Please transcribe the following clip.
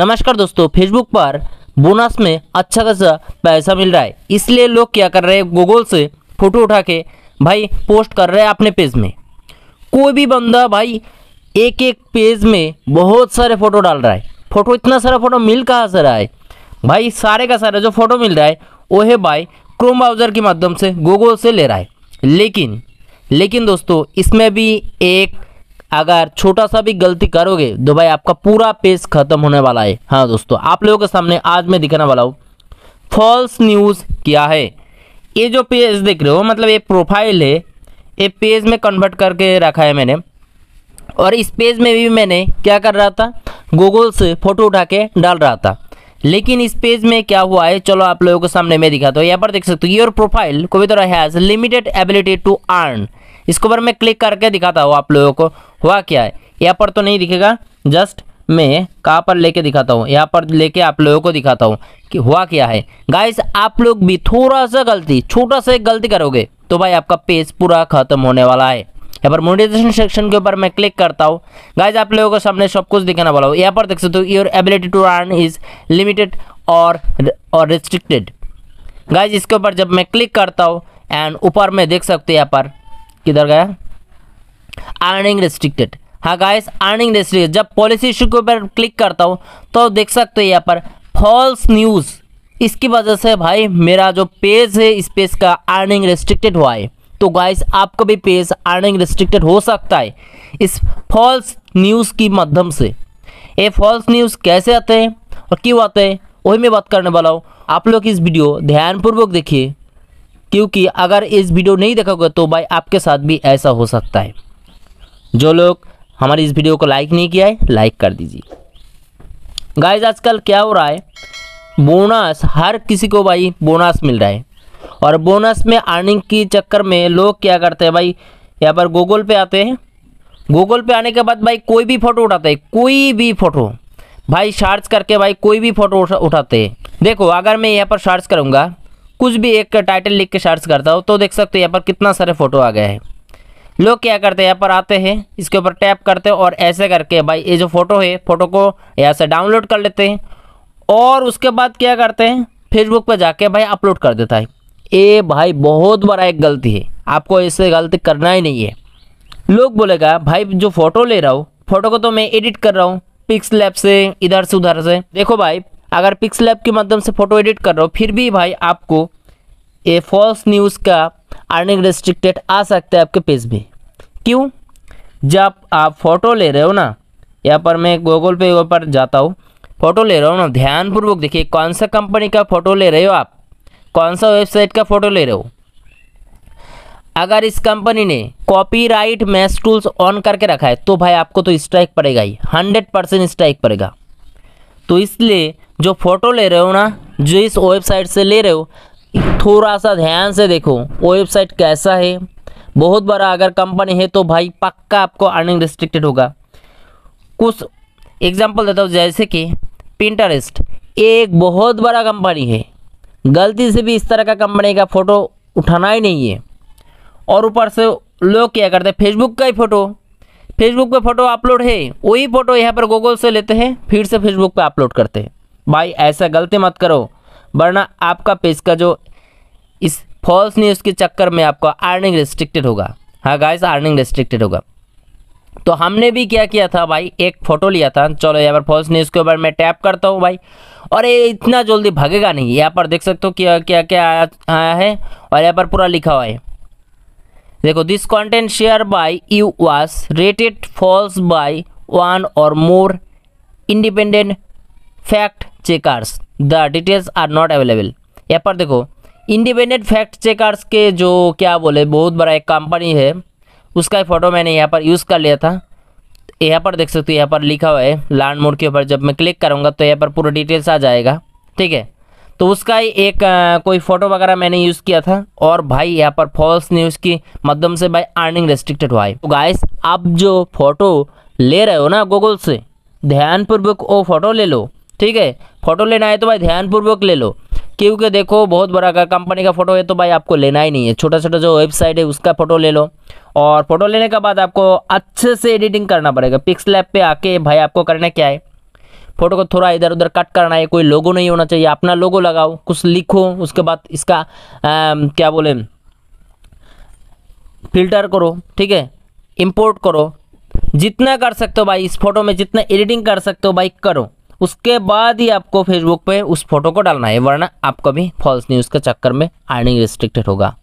नमस्कार दोस्तों फेसबुक पर बोनस में अच्छा खासा पैसा मिल रहा है इसलिए लोग क्या कर रहे हैं गूगल से फ़ोटो उठा के भाई पोस्ट कर रहे हैं अपने पेज में कोई भी बंदा भाई एक एक पेज में बहुत सारे फ़ोटो डाल रहा है फ़ोटो इतना सारा फ़ोटो मिल कहाँ से रहा है भाई सारे का सारा जो फ़ोटो मिल रहा है वो है भाई क्रोम ब्राउज़र के माध्यम से गूगल से ले रहा है लेकिन लेकिन दोस्तों इसमें भी एक अगर छोटा सा भी गलती करोगे तो भाई आपका पूरा पेज खत्म होने वाला है हाँ दोस्तों आप लोगों के सामने आज मैं दिखाने वाला हूँ फॉल्स न्यूज़ क्या है ये जो पेज देख रहे हो मतलब ये प्रोफाइल है ये पेज में कन्वर्ट करके रखा है मैंने और इस पेज में भी मैंने क्या कर रहा था गूगल से फ़ोटो उठा के डाल रहा था लेकिन इस पेज में क्या हुआ है चलो आप लोगों के सामने मैं दिखाता हूँ यहाँ पर देख सकते हो योर प्रोफाइल कोविदरा has limited ability to earn इसके ऊपर मैं क्लिक करके दिखाता हूँ आप लोगों को हुआ क्या है यहाँ पर तो नहीं दिखेगा जस्ट मैं कहाँ पर लेके दिखाता हूँ यहाँ पर लेके आप लोगों को दिखाता हूँ कि हुआ क्या है गाइस आप लोग भी थोड़ा सा गलती छोटा सा एक गलती करोगे तो भाई आपका पेज पूरा खत्म होने वाला है यहाँ पर मोनिटाइजेशन सेक्शन के ऊपर मैं क्लिक करता हूँ गाइज आप लोगों को सामने सब कुछ दिखाना बोला हूँ यहाँ पर देख सकते हो your ability to earn is limited और और रिस्ट्रिक्टेड गाइज इसके ऊपर जब मैं क्लिक करता हूँ एंड ऊपर में देख सकते हो यहाँ पर किधर गया अर्निंग रिस्ट्रिक्टेड हाँ गाइस अर्निंग रिस्ट्रिक्टेड जब पॉलिसी इशू के ऊपर क्लिक करता हूँ तो देख सकते हैं यहाँ पर फॉल्स न्यूज़ इसकी वजह से भाई मेरा जो पेज है इस पेज का अर्निंग रिस्ट्रिक्टेड हुआ है तो गाइस आपका भी पेज अर्निंग रिस्ट्रिक्टेड हो सकता है इस फॉल्स न्यूज़ की माध्यम से ये फॉल्स न्यूज़ कैसे आते हैं और क्यों आते हैं वही मैं बात करने वाला हूँ आप लोग इस वीडियो ध्यानपूर्वक देखिए क्योंकि अगर इस वीडियो नहीं देखोगे तो भाई आपके साथ भी ऐसा हो सकता है जो लोग हमारी इस वीडियो को लाइक नहीं किया है लाइक कर दीजिए गाइज आजकल क्या हो रहा है बोनस हर किसी को भाई बोनस मिल रहा है और बोनस में अर्निंग के चक्कर में लोग क्या करते हैं भाई यहाँ पर गूगल पे आते हैं गूगल पे आने के बाद भाई कोई भी फ़ोटो उठाते हैं कोई भी फ़ोटो भाई सर्च करके भाई कोई भी फ़ोटो उठाते हैं देखो अगर मैं यहाँ पर सर्च करूँगा कुछ भी एक टाइटल लिख के सर्च करता हूँ तो देख सकते हो यहाँ पर कितना सारे फ़ोटो आ गए हैं लोग क्या करते हैं यहाँ पर आते हैं इसके ऊपर टैप करते हैं और ऐसे करके भाई ये जो फ़ोटो है फ़ोटो को यहाँ से डाउनलोड कर लेते हैं और उसके बाद क्या करते हैं फेसबुक पर जाके भाई अपलोड कर देता है ये भाई बहुत बड़ा एक गलती है आपको ऐसे गलती करना ही नहीं है लोग बोलेगा भाई जो फ़ोटो ले रहा हूँ फ़ोटो को तो मैं एडिट कर रहा हूँ पिक्स से इधर से उधर से देखो भाई अगर पिक्स के माध्यम से फ़ोटो एडिट कर रहा हो फिर भी भाई आपको ये फॉल्स न्यूज़ का अर्निंग रिस्ट्रिक्टेड आ सकता है आपके पेज में क्यों जब आप फ़ोटो ले रहे हो ना यहाँ पर मैं गूगल पे पर जाता हूँ फ़ोटो ले रहा हूँ ना ध्यानपूर्वक देखिए कौन सा कंपनी का फ़ोटो ले रहे हो आप कौन सा वेबसाइट का फ़ोटो ले रहे हो अगर इस कंपनी ने कॉपीराइट मैच टूल्स ऑन करके रखा है तो भाई आपको तो स्ट्राइक पड़ेगा ही हंड्रेड परसेंट स्ट्राइक पड़ेगा तो इसलिए जो फ़ोटो ले रहे हो ना जो इस वेबसाइट से ले रहे हो थोड़ा सा ध्यान से देखो वेबसाइट कैसा है बहुत बड़ा अगर कंपनी है तो भाई पक्का आपको अर्निंग रिस्ट्रिक्टेड होगा कुछ एग्जाम्पल देता हूँ जैसे कि पिंटरेस्ट एक बहुत बड़ा कंपनी है गलती से भी इस तरह का कंपनी का फ़ोटो उठाना ही नहीं है और ऊपर से लोग क्या करते हैं फेसबुक का ही फ़ोटो फेसबुक पे फ़ोटो अपलोड है वही फ़ोटो यहाँ पर गूगल से लेते हैं फिर से फेसबुक पे अपलोड करते हैं भाई ऐसा गलती मत करो वरना आपका पेज का जो इस फॉल्स न्यूज़ के चक्कर में आपका अर्निंग रिस्ट्रिक्टेड होगा हाँ गाइस अर्निंग रिस्ट्रिक्टेड होगा तो हमने भी क्या किया था भाई एक फ़ोटो लिया था चलो यहाँ पर फॉल्स न्यूज़ के ऊपर मैं टैप करता हूँ भाई और ये इतना जल्दी भागेगा नहीं यहाँ पर देख सकते हो क्या क्या क्या आया आया है और यहाँ पर पूरा लिखा हुआ है देखो this content share by you was rated false by one or more independent fact checkers the details are not available यहाँ पर देखो इंडिपेंडेंट फैक्ट चेकर्स के जो क्या बोले बहुत बड़ा एक कंपनी है उसका फ़ोटो मैंने यहाँ पर यूज़ कर लिया था यहाँ पर देख सकते हो यहाँ पर लिखा हुआ है लैंड मोड के ऊपर जब मैं क्लिक करूँगा तो यहाँ पर पूरा डिटेल्स आ जाएगा ठीक है तो उसका ही एक आ, कोई फ़ोटो वगैरह मैंने यूज़ किया था और भाई यहाँ पर फॉल्स न्यूज़ की माध्यम से भाई अर्निंग रेस्ट्रिक्टेड हुआ है तो गाइस आप जो फ़ोटो ले रहे हो ना गूगल से ध्यानपूर्वक वो फ़ोटो ले लो ठीक है फ़ोटो लेना है तो भाई ध्यानपूर्वक ले लो क्योंकि देखो बहुत बड़ा का कंपनी का फ़ोटो है तो भाई आपको लेना ही नहीं है छोटा छोटा जो वेबसाइट है उसका फ़ोटो ले लो और फ़ोटो लेने के बाद आपको अच्छे से एडिटिंग करना पड़ेगा पिक्स लैब पर आके भाई आपको करना क्या है फोटो को थोड़ा इधर उधर कट करना है कोई लोगो नहीं होना चाहिए अपना लोगो लगाओ कुछ लिखो उसके बाद इसका आ, क्या बोले फिल्टर करो ठीक है इम्पोर्ट करो जितना कर सकते हो भाई इस फोटो में जितना एडिटिंग कर सकते हो भाई करो उसके बाद ही आपको फेसबुक पे उस फोटो को डालना है वरना आप कभी फॉल्स न्यूज़ के चक्कर में आर्निंग रिस्ट्रिक्टेड होगा